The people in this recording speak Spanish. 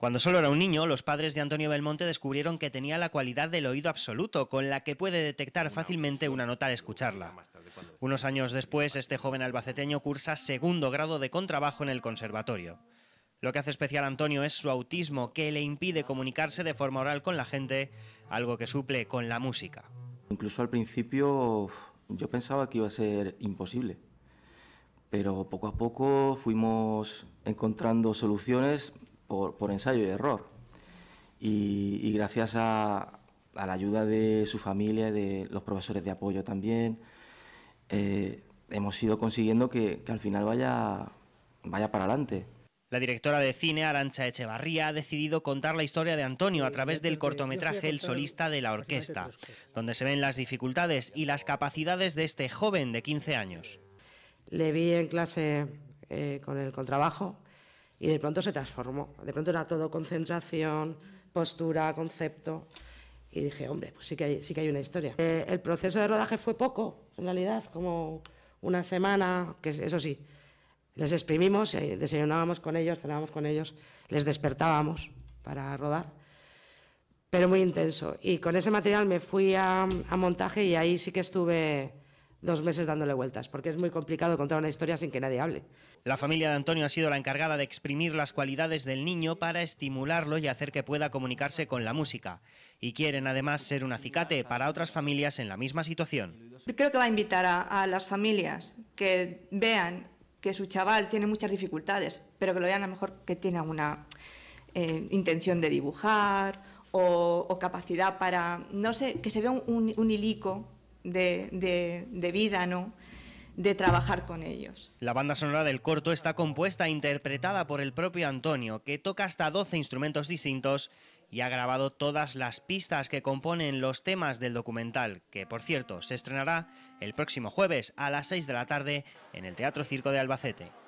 Cuando solo era un niño, los padres de Antonio Belmonte descubrieron que tenía la cualidad del oído absoluto, con la que puede detectar fácilmente una nota al escucharla. Unos años después, este joven albaceteño cursa segundo grado de contrabajo en el conservatorio. Lo que hace especial a Antonio es su autismo, que le impide comunicarse de forma oral con la gente, algo que suple con la música. Incluso al principio yo pensaba que iba a ser imposible, pero poco a poco fuimos encontrando soluciones por, ensayo y error. Y, gracias a, la ayuda de su familia, de los profesores de apoyo también, eh, hemos ido consiguiendo que, al final vaya, vaya para adelante. La directora de cine, Arancha Echevarría, ha decidido contar la historia de Antonio a través del cortometraje El solista de la orquesta, donde se ven las dificultades y las capacidades de este joven de 15 años. Le vi en clase eh, con el contrabajo y de pronto se transformó. De pronto era todo concentración, postura, concepto. Y dije, hombre, pues sí que hay, sí que hay una historia. Eh, el proceso de rodaje fue poco, en realidad, como una semana, que eso sí, les exprimimos, eh, desayunábamos con ellos, cenábamos con ellos, les despertábamos para rodar, pero muy intenso. Y con ese material me fui a montaje y ahí sí que estuve dos meses dándole vueltas, porque es muy complicado contar una historia sin que nadie hable. La familia de Antonio ha sido la encargada de exprimir las cualidades del niño para estimularlo y hacer que pueda comunicarse con la música. Y quieren además ser un acicate para otras familias en la misma situación. Creo que va a invitar a, las familias que vean que su chaval tiene muchas dificultades, pero que lo vean a lo mejor que tiene alguna eh, intención de dibujar o, capacidad para, no sé, que se vea un, un, un hilico de, vida, ¿no? de trabajar con ellos. La banda sonora del corto está compuesta e interpretada por el propio Antonio, que toca hasta 12 instrumentos distintos y ha grabado todas las pistas que componen los temas del documental, que por cierto se estrenará el próximo jueves a las 6 de la tarde en el Teatro Circo de Albacete.